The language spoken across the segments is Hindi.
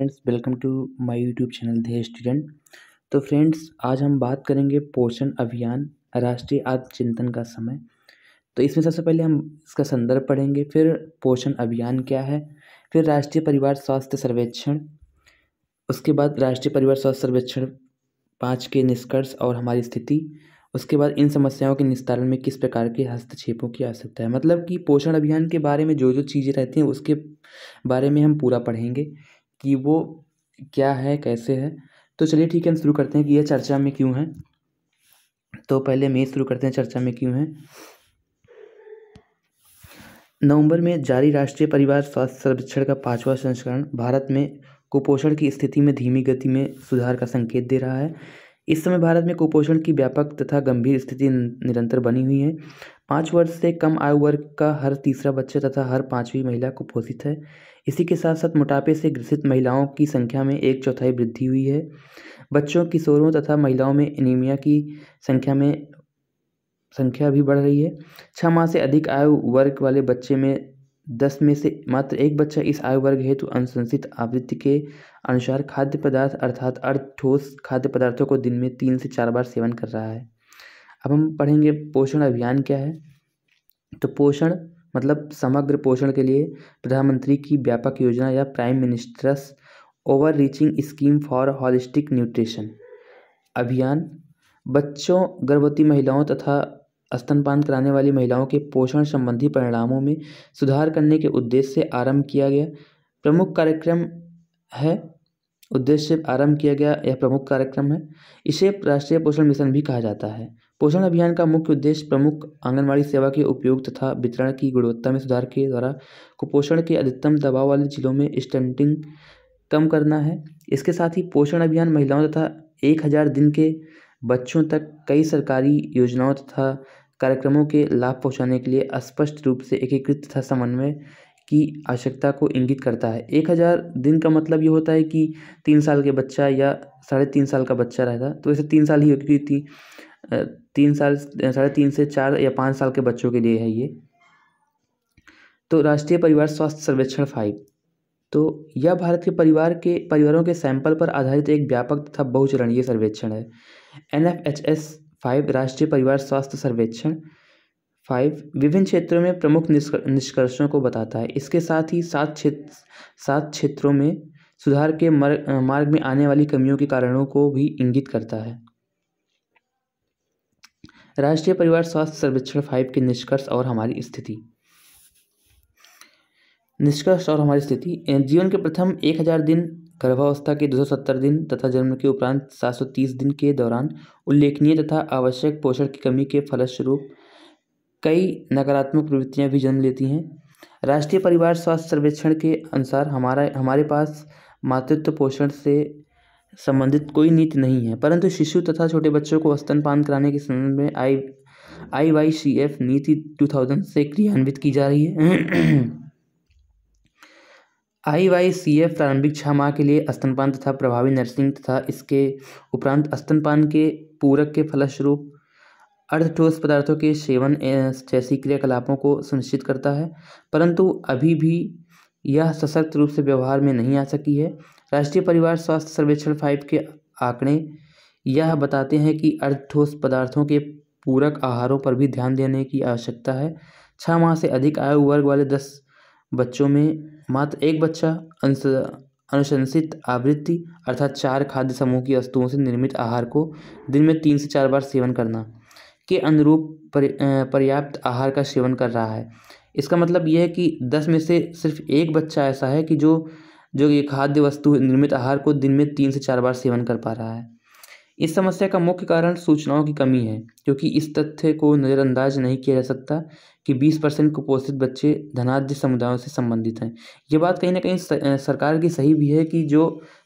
friends welcome to my YouTube channel the student तो फ्रेंड्स आज हम बात करेंगे पोषण अभियान राष्ट्रीय आत्मचिंतन का समय तो इसमें सबसे पहले हम इसका संदर्भ पढ़ेंगे फिर पोषण अभियान क्या है फिर राष्ट्रीय परिवार स्वास्थ्य सर्वेक्षण उसके बाद राष्ट्रीय परिवार स्वास्थ्य सर्वेक्षण पाँच के निष्कर्ष और हमारी स्थिति उसके बाद इन समस्याओं के निस्तारण में किस प्रकार के हस्तक्षेपों की आवश्यकता है मतलब कि पोषण अभियान के बारे में जो जो चीज़ें रहती हैं उसके बारे में हम पूरा पढ़ेंगे कि वो क्या है कैसे है तो चलिए ठीक है हम शुरू करते हैं कि यह चर्चा में क्यों है तो पहले हम ये शुरू करते हैं चर्चा में क्यों है नवंबर में जारी राष्ट्रीय परिवार स्वास्थ्य सर्वेक्षण का पांचवा संस्करण भारत में कुपोषण की स्थिति में धीमी गति में सुधार का संकेत दे रहा है इस समय भारत में कुपोषण की व्यापक तथा गंभीर स्थिति निरंतर बनी हुई है पाँच वर्ष से कम आयु वर्ग का हर तीसरा बच्चा तथा हर पाँचवीं महिला कुपोषित है इसी के साथ साथ मोटापे से ग्रसित महिलाओं की संख्या में एक चौथाई वृद्धि हुई है बच्चों किशोरों तथा महिलाओं में एनीमिया की संख्या में संख्या भी बढ़ रही है छः माह से अधिक आयु वर्ग वाले बच्चे में दस में से मात्र एक बच्चा इस आयु वर्ग हेतु अनुशंसित आवृत्ति के अनुसार खाद्य पदार्थ अर्थात अर्ध ठोस खाद्य पदार्थों को दिन में तीन से चार बार सेवन कर रहा है अब हम पढ़ेंगे पोषण अभियान क्या है तो पोषण मतलब समग्र पोषण के लिए प्रधानमंत्री की व्यापक योजना या prime minister's overreaching scheme for holistic nutrition अभियान बच्चों गर्भवती महिलाओं तथा स्तनपान कराने वाली महिलाओं के पोषण संबंधी परिणामों में सुधार करने के उद्देश्य से आरंभ किया गया प्रमुख कार्यक्रम है उद्देश्य आरंभ किया गया यह प्रमुख कार्यक्रम है इसे राष्ट्रीय पोषण मिशन भी कहा जाता है पोषण अभियान का मुख्य उद्देश्य प्रमुख आंगनबाड़ी सेवा के उपयोग तथा वितरण की गुणवत्ता में सुधार के द्वारा कुपोषण के अधिकतम दबाव वाले जिलों में स्टंटिंग कम करना है इसके साथ ही पोषण अभियान महिलाओं तथा एक हज़ार दिन के बच्चों तक कई सरकारी योजनाओं तथा कार्यक्रमों के लाभ पहुँचाने के लिए स्पष्ट रूप से एकीकृत तथा समन्वय की आवश्यकता को इंगित करता है एक हज़ार दिन का मतलब ये होता है कि तीन साल के बच्चा या साढ़े तीन साल का बच्चा रहता तो वैसे तीन साल ही होती थी तीन साल साढ़े तीन से चार या पाँच साल के बच्चों के लिए है ये तो राष्ट्रीय परिवार स्वास्थ्य सर्वेक्षण फाइव तो यह भारत के परिवार के परिवारों के सैंपल पर आधारित एक व्यापक तथा बहुचरणीय सर्वेक्षण है N F H S five राष्ट्रीय परिवार स्वास्थ्य सर्वेक्षण फाइव विभिन्न क्षेत्रों में प्रमुख निष्कर्षों को बताता है इसके साथ ही सात क्षेत्र सात क्षेत्रों में सुधार के मार्ग में आने वाली कमियों के कारणों को भी इंगित करता है राष्ट्रीय परिवार स्वास्थ्य सर्वेक्षण फाइव के निष्कर्ष और हमारी स्थिति निष्कर्ष और हमारी स्थिति जीवन के प्रथम एक हजार दिन गर्भावस्था के 270 दिन तथा जन्म के उपरांत 730 दिन के दौरान उल्लेखनीय तथा आवश्यक पोषण की कमी के फलस्वरूप कई नकारात्मक प्रवृत्तियाँ भी जन्म लेती हैं राष्ट्रीय परिवार स्वास्थ्य सर्वेक्षण के अनुसार हमारा हमारे पास मातृत्व पोषण से संबंधित कोई नीति नहीं है परंतु शिशु तथा छोटे बच्चों को स्तनपान कराने के संबंध में I I Y C F नीति टू थाउजेंड से क्रियान्वित की जा रही है आई वाई सी एफ प्रारंभिक छः माह के लिए स्तनपान तथा प्रभावी नर्सिंग तथा इसके उपरांत स्तनपान के पूरक के फलस्वरूप अर्ध ठोस पदार्थों के सेवन जैसी क्रियाकलापों को सुनिश्चित करता है परंतु अभी भी यह सशक्त रूप से व्यवहार में नहीं आ सकी है राष्ट्रीय परिवार स्वास्थ्य सर्वेक्षण फाइव के आंकड़े यह बताते हैं कि अर्ध ठोस पदार्थों के पूरक आहारों पर भी ध्यान देने की आवश्यकता है छः माह से अधिक आयु वर्ग वाले दस बच्चों में मात्र एक बच्चा अनुशंसित आवृत्ति अर्थात चार खाद्य समूह की वस्तुओं से निर्मित आहार को दिन में तीन से चार बार सेवन करना के अनुरूप पर्याप्त आहार का सेवन कर रहा है इसका मतलब यह है कि दस में से सिर्फ एक बच्चा ऐसा है कि जो जो ये खाद्य वस्तु निर्मित आहार को दिन में तीन से चार बार सेवन कर पा रहा है इस समस्या का मुख्य कारण सूचनाओं की कमी है क्योंकि इस तथ्य को नज़रअंदाज नहीं किया जा सकता कि बीस परसेंट कुपोषित बच्चे धनाध्य समुदायों से संबंधित हैं ये बात कहीं ना कहीं सरकार की सही भी है कि जो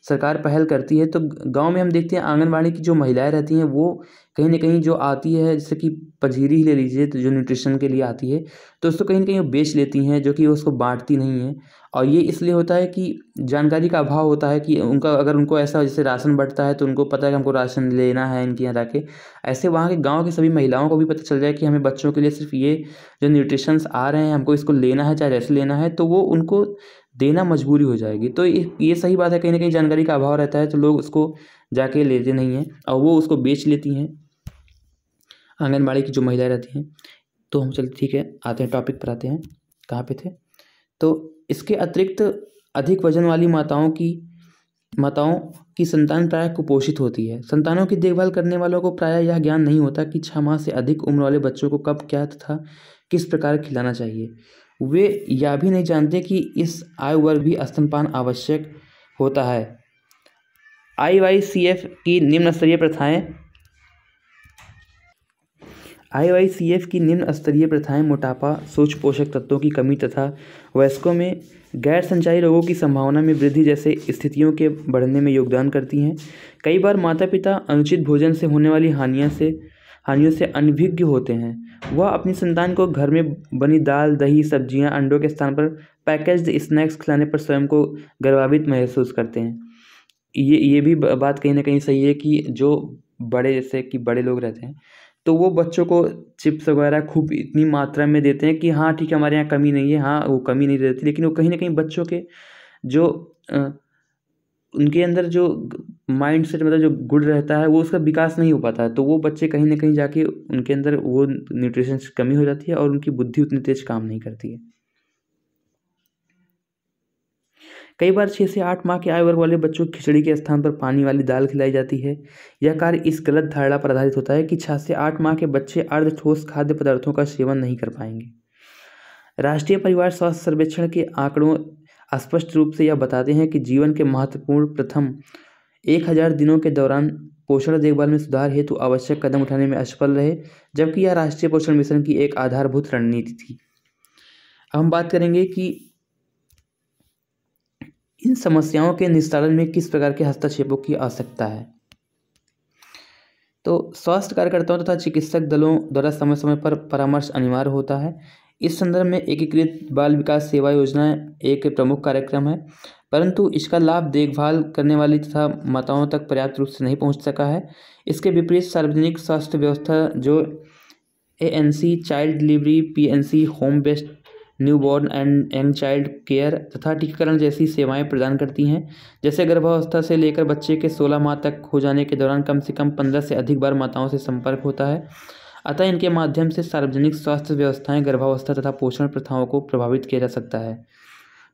सरकार पहल करती है तो गाँव में हम देखते हैं आंगनबाड़ी की जो महिलाएं रहती हैं वो कहीं ना कहीं जो आती है जैसे कि पजीरी ही ले लीजिए तो जो न्यूट्रिशन के लिए आती है तो उसको कहीं ना कहीं वो बेच लेती हैं जो कि उसको बांटती नहीं है और ये इसलिए होता है कि जानकारी का अभाव होता है कि उनका अगर उनको ऐसा जैसे राशन बढ़ता है तो उनको पता है कि हमको राशन लेना है इनके यहाँ जाके ऐसे वहाँ के गाँव के सभी महिलाओं को भी पता चल जाए कि हमें बच्चों के लिए सिर्फ ये जो न्यूट्रिशंस आ रहे हैं हमको इसको लेना है चाहे रेस्ट लेना है तो वो उनको देना मजबूरी हो जाएगी तो ये सही बात है कहीं ना कहीं जानकारी का अभाव रहता है तो लोग उसको जाके लेते नहीं हैं और वो उसको बेच लेती हैं आंगनबाड़ी की जो महिलाएं रहती हैं तो हम चलते ठीक है आते हैं टॉपिक पर आते हैं कहाँ पे थे तो इसके अतिरिक्त अधिक वजन वाली माताओं की माताओं की संतान प्राय कुपोषित होती है संतानों की देखभाल करने वालों को प्रायः यह ज्ञान नहीं होता कि छः माह से अधिक उम्र वाले बच्चों को कब क्या तथा किस प्रकार खिलाना चाहिए वे यह भी नहीं जानते कि इस आयु वर्ग भी स्तनपान आवश्यक होता है आई वाई सी एफ की निम्न स्तरीय प्रथाएँ आई वाई सी एफ की निम्न स्तरीय प्रथाएं मोटापा सूक्ष्म पोषक तत्वों की कमी तथा वयस्कों में गैर संचारी रोगों की संभावना में वृद्धि जैसे स्थितियों के बढ़ने में योगदान करती हैं कई बार माता पिता अनुचित भोजन से होने वाली हानियां से हानियों से अनभिज्ञ होते हैं वह अपनी संतान को घर में बनी दाल दही सब्जियां अंडों के स्थान पर पैकेज्ड स्नैक्स खिलाने पर स्वयं को गर्वान्वित महसूस करते हैं ये ये भी बात कहीं ना कहीं सही है कि जो बड़े जैसे कि बड़े लोग रहते हैं तो वो बच्चों को चिप्स वगैरह खूब इतनी मात्रा में देते हैं कि हाँ ठीक है हमारे यहाँ कमी नहीं है हाँ वो कमी नहीं रहती लेकिन वो कहीं ना कहीं बच्चों के जो उनके अंदर जो माइंड सेट मतलब जो गुड़ रहता है वो उसका विकास नहीं हो पाता है तो वो बच्चे कहीं ना कहीं जाके उनके अंदर वो न्यूट्रिशन कमी हो जाती है और उनकी बुद्धि उतनी तेज काम नहीं करती है कई बार छः से आठ माह के आयु वर्ग वाले बच्चों को खिचड़ी के स्थान पर पानी वाली दाल खिलाई जाती है यह कार्य इस गलत धारणा पर आधारित होता है कि छः से आठ माह के बच्चे अर्ध ठोस खाद्य पदार्थों का सेवन नहीं कर पाएंगे राष्ट्रीय परिवार स्वास्थ्य सर्वेक्षण के आंकड़ों स्पष्ट रूप से यह बताते हैं कि जीवन के महत्वपूर्ण प्रथम एक हजार दिनों के दौरान पोषण देखभाल में सुधार हेतु तो आवश्यक कदम उठाने में असफल रहे जबकि यह राष्ट्रीय पोषण मिशन की एक आधारभूत रणनीति थी अब हम बात करेंगे कि इन समस्याओं के निस्तारण में किस प्रकार के हस्तक्षेपों की आवश्यकता है तो स्वास्थ्य कार्यकर्ताओं तथा तो चिकित्सक दलों द्वारा समय समय पर परामर्श अनिवार्य होता है इस संदर्भ में एकीकृत बाल विकास सेवा योजना एक प्रमुख कार्यक्रम है परंतु इसका लाभ देखभाल करने वाली तथा माताओं तक पर्याप्त रूप से नहीं पहुंच सका है इसके विपरीत सार्वजनिक स्वास्थ्य व्यवस्था जो ANC child delivery PNC home based newborn and young child care तथा टीकाकरण जैसी सेवाएं प्रदान करती हैं जैसे गर्भावस्था से लेकर बच्चे के सोलह माह तक हो जाने के दौरान कम से कम पंद्रह से अधिक बार माताओं से संपर्क होता है अतः इनके माध्यम से सार्वजनिक स्वास्थ्य व्यवस्थाएं गर्भावस्था तथा पोषण प्रथाओं को प्रभावित किया जा सकता है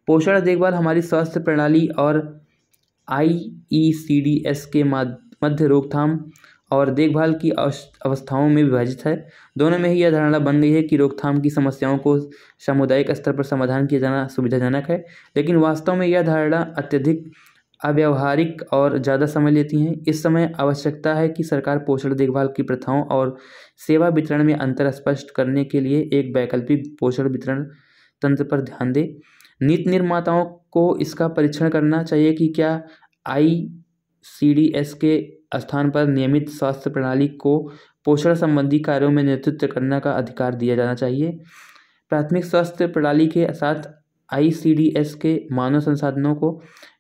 पोषण देखभाल हमारी स्वास्थ्य प्रणाली और आई e के मध्य रोकथाम और देखभाल की अवस्थाओं में विभाजित है दोनों में ही यह धारणा बन गई है कि रोकथाम की समस्याओं को सामुदायिक स्तर पर समाधान किया जाना सुविधाजनक है लेकिन वास्तव में यह धारणा अत्यधिक अव्यवहारिक और ज़्यादा समय लेती हैं इस समय आवश्यकता है कि सरकार पोषण देखभाल की प्रथाओं और सेवा वितरण में अंतर स्पष्ट करने के लिए एक वैकल्पिक पोषण वितरण तंत्र पर ध्यान दे नीति निर्माताओं को इसका परीक्षण करना चाहिए कि क्या आई सी डी एस के स्थान पर नियमित स्वास्थ्य प्रणाली को पोषण संबंधी कार्यों में नेतृत्व करने का अधिकार दिया जाना चाहिए प्राथमिक स्वास्थ्य प्रणाली के साथ आई सी डी एस के मानव संसाधनों को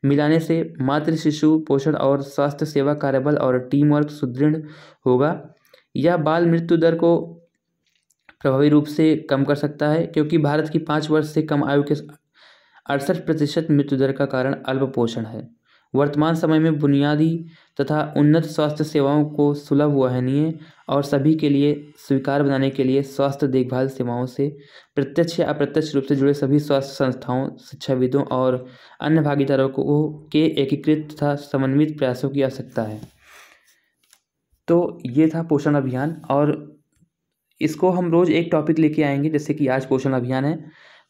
मिलाने से मातृ शिशु पोषण और स्वास्थ्य सेवा कार्यबल और टीम वर्क सुदृढ़ होगा यह बाल मृत्यु दर को प्रभावी रूप से कम कर सकता है क्योंकि भारत की पाँच वर्ष से कम आयु के अड़सठ प्रतिशत मृत्यु दर का कारण अल्प पोषण है वर्तमान समय में बुनियादी तथा उन्नत स्वास्थ्य सेवाओं को सुलभ वहनीय और सभी के लिए स्वीकार बनाने के लिए स्वास्थ्य देखभाल सेवाओं से प्रत्यक्ष या अप्रत्यक्ष रूप से जुड़े सभी स्वास्थ्य संस्थाओं शिक्षाविदों और अन्य भागीदारों को के एकीकृत तथा समन्वित प्रयासों की आवश्यकता है तो ये था पोषण अभियान और इसको हम रोज़ एक टॉपिक लेके आएंगे जैसे कि आज पोषण अभियान है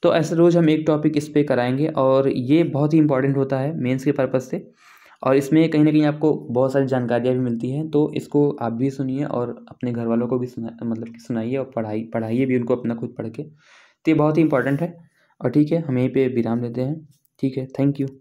तो ऐसे रोज़ हम एक टॉपिक इस पर कराएंगे और ये बहुत ही इंपॉर्टेंट होता है मेन्स के पर्पज़ से और इसमें कहीं ना कहीं आपको बहुत सारी जानकारियाँ भी मिलती हैं तो इसको आप भी सुनिए और अपने घर वालों को भी सुना मतलब कि सुनाइए और पढ़ाई पढ़ाइए भी उनको अपना खुद पढ़ के तो ये बहुत ही इंपॉर्टेंट है और ठीक है हम यहीं पर विराम देते हैं ठीक है थैंक यू